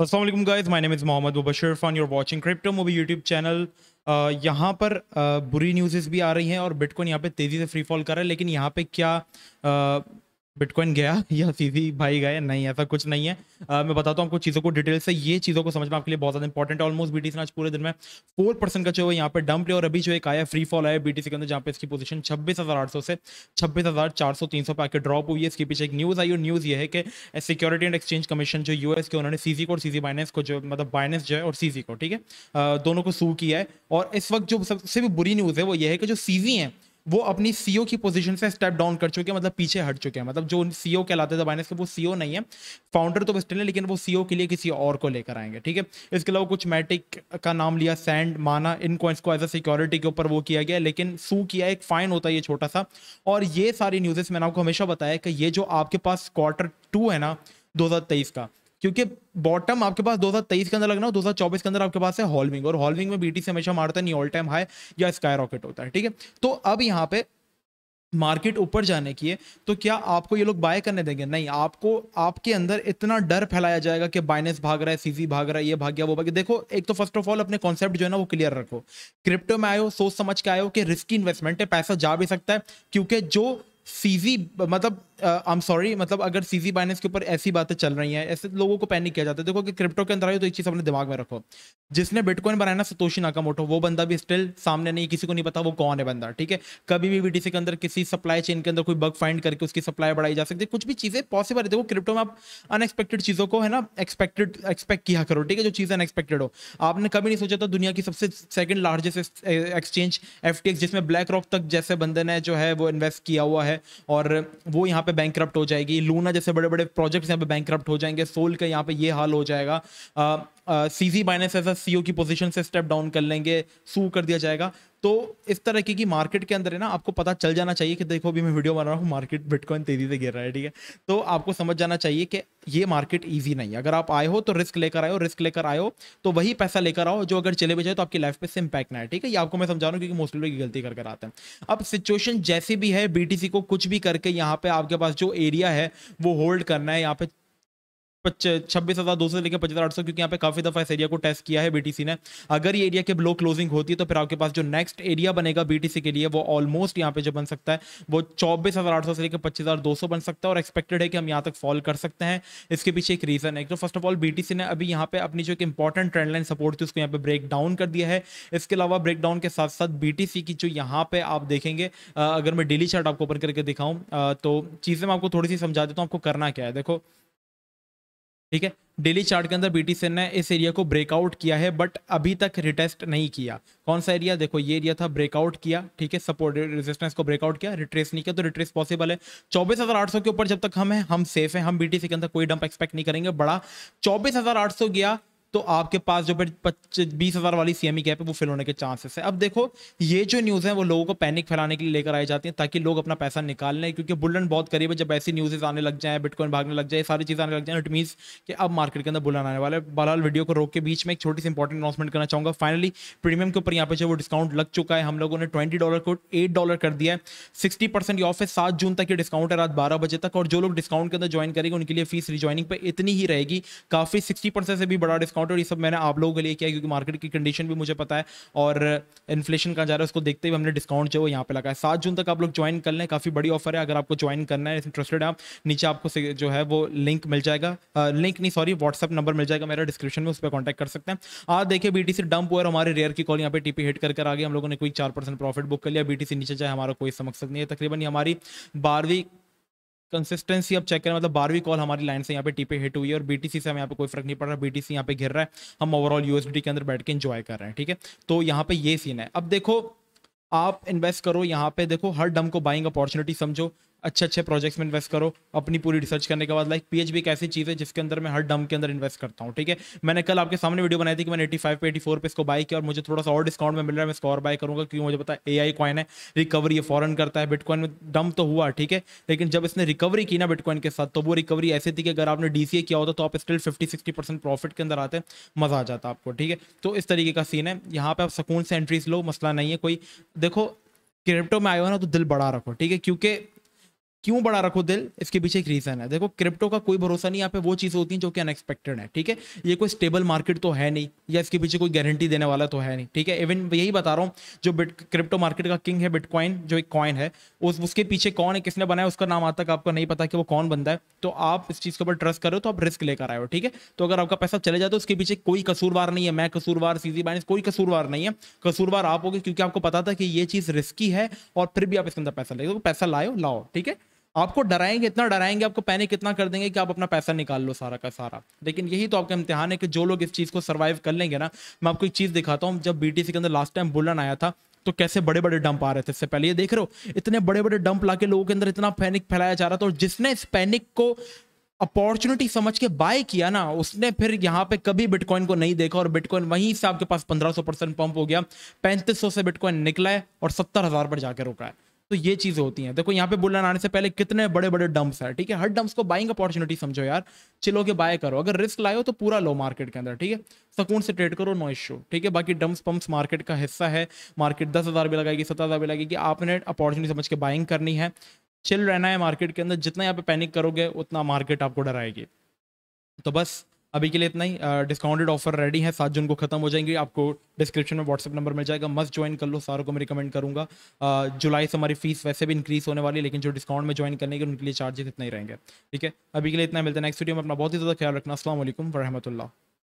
Aslam guys my name is Mohammad बबशर फ़ान you're watching crypto movie YouTube channel यहाँ पर आ, uh, बुरी न्यूज़ भी आ रही हैं और बिटकॉइन यहाँ पे तेज़ी से फ्री फॉल कर रहा है लेकिन यहाँ पे क्या uh, बिटकॉइन गया या सीसी भाई गए नहीं ऐसा कुछ नहीं है आ, मैं बताता हूँ आपको चीज़ों को डिटेल से ये चीज़ों को समझना आपके लिए बहुत ज़्यादा इंपॉर्टेंट है ऑलमोस्ट बीटीसी ने आज पूरे दिन में फोर परसेंट का जो है यहाँ पे डंप लिया और अभी जो एक आया फ्री फॉल आया बीटीसी के अंदर जहाँ पे इसकी पोजीशन छब्बीस हज़ार आठ सौ से छब्बीस हज़ार चार सौ तीन सौ पे आके ड्रॉप हुई है इसके पीछे एक न्यूज़ आई और न्यूज़ ये है कि सिक्योरिटी एंड एक्सचेंज कमीशन जो यूएस के उन्होंने सीसी को और सीसी बाइनेंस को जो मतलब बाइनेंस जो है और सीसी को ठीक है दोनों को सू किया है और इस वक्त जो सबसे भी बुरी न्यूज़ है वो ये है कि जो सी हैं वो अपनी सीओ e की पोजीशन से स्टेप डाउन कर चुके हैं मतलब पीछे हट चुके हैं मतलब जो सीओ e कहलाते थे बाइनेंस के वो सीओ e नहीं है फाउंडर तो स्टिल है लेकिन वो सीओ के लिए किसी और को लेकर आएंगे ठीक है इसके अलावा कुछ मैटिक का नाम लिया सैंड माना इन कॉइंस को एज अ सिक्योरिटी के ऊपर वो किया गया लेकिन सू किया एक फाइन होता है ये छोटा सा और ये सारी न्यूजेस मैंने आपको हमेशा बताया कि ये जो आपके पास क्वार्टर टू है ना दो का क्योंकि बॉटम आपके पास 2023 के अंदर लगना हो 2024 के अंदर आपके पास है हॉलविंग और हॉलविंग में बीटी से हमेशा मारता है नहीं ऑल टाइम हाई या स्काई रॉकेट होता है ठीक है तो अब यहाँ पे मार्केट ऊपर जाने की है तो क्या आपको ये लोग बाय करने देंगे नहीं आपको आपके अंदर इतना डर फैलाया जाएगा कि बाइनेस भाग रहा है सीजी भाग रहा है ये भाग गया वो भाग गया देखो एक तो फर्स्ट ऑफ ऑल अपने कॉन्सेप्ट जो है ना वो क्लियर रखो क्रिप्टो में आयो सोच समझ के आयो कि रिस्की इन्वेस्टमेंट है पैसा जा भी सकता है क्योंकि जो सीजी मतलब आई एम सॉरी मतलब अगर सीजी बाइनेंस के ऊपर ऐसी बातें चल रही हैं ऐसे लोगों को पैनिक किया जाता है देखो कि क्रिप्टो के अंदर आए तो एक चीज़ अपने दिमाग में रखो जिसने बिटकॉइन बनाया ना सतोशी नाकामोटो वो बंदा भी स्टिल सामने नहीं किसी को नहीं पता वो कौन है बंदा ठीक है कभी भी बीटीसी के अंदर किसी सप्लाई चेन के अंदर कोई बग फाइंड करके उसकी सप्लाई बढ़ाई जा सकती है कुछ भी चीज़ें पॉसिबल है देखो क्रिप्टो में आप अनएक्सपेक्टेड चीज़ों को है ना एक्सपेक्टेड एक्सपेक्ट किया करो ठीक है जो चीज अनएक्सपेक्टेड हो आपने कभी नहीं सोचा था दुनिया की सबसे सेकंड लार्जेस्ट एक्सचेंज एफ जिसमें ब्लैक रॉक तक जैसे बंदे ने जो है वो इन्वेस्ट किया हुआ है है और वो यहाँ पे बैंक हो जाएगी लूना जैसे बड़े बड़े प्रोजेक्ट्स यहाँ पे बैंक हो जाएंगे सोल का यहाँ पे ये हाल हो जाएगा C G minus S S की पोजिशन से स्टेप डाउन कर लेंगे सू कर दिया जाएगा तो इस तरह की, मार्केट के अंदर है ना आपको पता चल जाना चाहिए कि देखो अभी मैं वीडियो बना रहा हूँ मार्केट बिटकॉइन तेजी से गिर रहा है ठीक है तो आपको समझ जाना चाहिए कि ये मार्केट ईजी नहीं है अगर आप आए हो तो रिस्क लेकर आए हो रिस्क लेकर आए हो तो वही पैसा लेकर आओ जो अगर चले भी जाए तो आपकी लाइफ पे से इम्पैक्ट ना है ठीक है ये आपको मैं समझा रहा हूँ क्योंकि मोस्टली लोग गलती कर आते हैं अब सिचुएशन जैसी भी है बी को कुछ भी करके यहाँ पे आपके पास जो एरिया है वो होल्ड करना है यहाँ पे छब्बीस हज़ार दो सौ लेकर पचास हज़ार आठ सौ क्योंकि यहाँ पे काफ़ी दफ़ा इस एरिया को टेस्ट किया है बीटीसी ने अगर ये एरिया के लो क्लोजिंग होती है तो फिर आपके पास जो नेक्स्ट एरिया बनेगा बीटीसी के लिए वो ऑलमोस्ट यहाँ पे जो बन सकता है वो चौबीस हज़ार आठ सौ से लेकर पच्चीस हज़ार दो सौ बन सकता है और एक्सपेक्टेड है कि हम यहाँ तक फॉल कर सकते हैं इसके पीछे एक रीज़न है तो फर्स्ट ऑफ ऑल बीटीसी ने अभी यहाँ पे अपनी जो एक इंपॉर्टेंट ट्रेंड लाइन सपोर्ट थी उसको यहाँ पे ब्रेक डाउन कर दिया है इसके अलावा ब्रेक डाउन के साथ साथ बीटीसी की जो यहाँ पे आप देखेंगे अगर मैं डेली चार्ट आपको ओपन करके दिखाऊँ तो चीज़ें मैं आपको थोड़ी सी समझा देता हूँ आपको करना क्या है देखो ठीक है डेली चार्ट के अंदर बी ने इस एरिया को ब्रेकआउट किया है बट अभी तक रिटेस्ट नहीं किया कौन सा एरिया देखो ये एरिया था ब्रेकआउट किया ठीक है सपोर्ट रेजिस्टेंस को ब्रेकआउट किया रिट्रेस नहीं किया तो रिट्रेस पॉसिबल है चौबीस हजार आठ सौ के ऊपर जब तक हम हैं हम सेफ हैं हम बीटीसी के अंदर कोई डंप एक्सपेक्ट नहीं करेंगे बड़ा चौबीस हजार आठ सौ गया तो आपके पास जो बीस हज़ार वाली सीएमई कैप गैप है वो फिल होने के चांसेस है अब देखो ये जो न्यूज़ है वो लोगों को पैनिक फैलाने के लिए लेकर आई जाती है ताकि लोग अपना पैसा निकाल लें क्योंकि बुलन बहुत करीब है जब ऐसी न्यूज़ेज आने लग जाए बिटकॉइन भागने लग जाए सारी चीज़ें आने लग जाए इट मीन्स कि अब मार्केट के अंदर बुलन आने वाले बहरहाल वीडियो को रोक के बीच में एक छोटी सी इंपॉर्टेंट अनाउंसमेंट करना चाहूँगा फाइनली प्रीमियम के ऊपर यहाँ पे जो वो डिस्काउंट लग चुका है हम लोगों ने ट्वेंटी डॉलर को एट डॉलर कर दिया है सिक्सटी परसेंट ऑफ है सात जून तक ये डिस्काउंट है रात बारह बजे तक और जो लोग डिस्काउंट के अंदर ज्वाइन करेंगे उनके लिए फीस रिज्वाइनिंग पर इतनी ही रहेगी काफ़ी सिक्सटी से भी बड़ा डिस्काउंट नॉट और ये सब मैंने आप लोगों के लिए किया क्योंकि मार्केट की कंडीशन भी मुझे पता है और इन्फ्लेशन कहाँ जा रहा है उसको देखते हुए हमने डिस्काउंट जो है यहाँ पे लगाया सात जून तक आप लोग ज्वाइन कर लें काफ़ी बड़ी ऑफर है अगर आपको ज्वाइन करना है इंटरेस्टेड आप नीचे आपको जो है वो लिंक मिल जाएगा लिंक नहीं सॉरी व्हाट्सअप नंबर मिल जाएगा मेरा डिस्क्रिप्शन में उस पर कॉन्टैक्ट कर सकते हैं आज देखिए बीटीसी डंप हुआ हमारे रेयर की कॉल यहाँ पे टीपी हिट कर कर आ गई हम लोगों ने कोई चार प्रॉफिट बुक कर लिया बी नीचे जाए हमारा कोई समक्सद नहीं है तकरीबन हमारी बारहवीं कंसिस्टेंसी अब चेक करें मतलब बारहवीं कॉल हमारी लाइन से यहाँ पे टीपे हिट हुई है और बीटीसी से हमें यहाँ पे कोई फर्क नहीं पड़ रहा बीटीसी यहाँ पे घिर रहा है हम ओवरऑल यूएसडी के अंदर बैठ के एंजॉय कर रहे हैं ठीक है तो यहाँ पे ये सीन है अब देखो आप इन्वेस्ट करो यहाँ पे देखो हर डम को बाइंग अपॉर्चुनिटी समझो अच्छे अच्छे प्रोजेक्ट्स में इन्वेस्ट करो अपनी पूरी रिसर्च करने के बाद लाइक पीएचबी एक ऐसी चीज़ है जिसके अंदर मैं हर डम के अंदर इन्वेस्ट करता हूँ ठीक है मैंने कल आपके सामने वीडियो बनाई थी कि मैंने एटी फाइव पे एटी फोर पे इसको बाई किया और मुझे थोड़ा सा और डिस्काउंट में मिल रहा है मैं इसको और बाय करूँगा क्योंकि मुझे पता है ए कॉइन है रिकवरी ये फॉरन करता है बिटकॉइन में डम तो हुआ ठीक है लेकिन जब इसने रिकवरी की ना बिटकॉइन के साथ तो वो रिकवरी ऐसी थी कि अगर आपने डी किया होता तो आप स्टिल फिफ्टी सिक्सटी प्रॉफिट के अंदर आते मज़ा आ जाता आपको ठीक है तो इस तरीके का सीन है यहाँ पे आप सुकून से एंट्रीज लो मसला नहीं है कोई देखो क्रिप्टो में आए हो ना तो दिल बड़ा रखो ठीक है क्योंकि क्यों बड़ा रखो दिल इसके पीछे एक रीज़न है देखो क्रिप्टो का कोई भरोसा नहीं यहाँ पे वो चीज़ होती है जो कि अनएक्सपेक्टेड है ठीक है ये कोई स्टेबल मार्केट तो है नहीं या इसके पीछे कोई गारंटी देने वाला तो है नहीं ठीक है इवन यही बता रहा हूँ जो बिट क्रिप्टो मार्केट का किंग है बिटकॉइन जो एक कॉइन है उस उसके पीछे कौन है किसने बनाया उसका नाम आज तक आपको नहीं पता कि वो कौन बनता है तो आप इस चीज़ के ऊपर ट्रस्ट करो तो आप रिस्क लेकर आए हो ठीक है तो अगर आपका पैसा चले जाए तो उसके पीछे कोई कसूरवार नहीं है मैं कसूरवार सीजी बाइनेंस कोई कसूरवार नहीं है कसूरवार आप होगी क्योंकि आपको पता था कि ये चीज़ रिस्की है और फिर भी आप इसके अंदर पैसा लेकिन पैसा लाओ लाओ ठीक है आपको डराएंगे इतना डराएंगे आपको पैनिक इतना कर देंगे कि आप अपना पैसा निकाल लो सारा का सारा लेकिन यही तो आपका इम्तिहान है कि जो लोग इस चीज़ को सर्वाइव कर लेंगे ना मैं आपको एक चीज़ दिखाता हूँ जब बी के अंदर लास्ट टाइम बुलन आया था तो कैसे बड़े बड़े डंप आ रहे थे इससे पहले ये देख रहे हो इतने बड़े बड़े डंप ला लोगों के अंदर इतना पैनिक फैलाया जा रहा था और जिसने इस पैनिक को अपॉर्चुनिटी समझ के बाय किया ना उसने फिर यहाँ पे कभी बिटकॉइन को नहीं देखा और बिटकॉइन वहीं से आपके पास 1500 परसेंट पंप हो गया 3500 से बिटकॉइन निकला है और सत्तर हजार पर जाकर रुका है तो ये चीज़ें होती हैं देखो यहाँ पे बुलन आने से पहले कितने बड़े बड़े डंप्स है ठीक है हर डंप्स को बाइंग अपॉर्चुनिटी समझो यार चिलो के बाय करो अगर रिस्क लाए तो पूरा लो मार्केट के अंदर ठीक है सकून से ट्रेड करो नो इशू ठीक है बाकी डंप्स पंप्स मार्केट का हिस्सा है मार्केट दस हज़ार भी लगाएगी सत्रह हज़ार भी लगेगी आपने अपॉर्चुनिटी समझ के बाइंग करनी है चिल रहना है मार्केट के अंदर जितना यहाँ पे पैनिक करोगे उतना मार्केट आपको डराएगी तो बस अभी के लिए इतना ही डिस्काउंटेड ऑफर रेडी है सात जून को खत्म हो जाएंगी आपको डिस्क्रिप्शन में व्हाट्सअप नंबर मिल जाएगा मस्ट ज्वाइन कर लो सारों को मैं रिकमेंड करूंगा जुलाई से हमारी फीस वैसे भी इंक्रीज होने वाली है लेकिन जो डिस्काउंट में ज्वाइन करने के उनके लिए चार्जेस इतना ही रहेंगे ठीक है अभी के लिए इतना मिलता है नेक्स्ट वीडियो में अपना बहुत ही ज़्यादा ख्याल रखना असल वरहमल्ला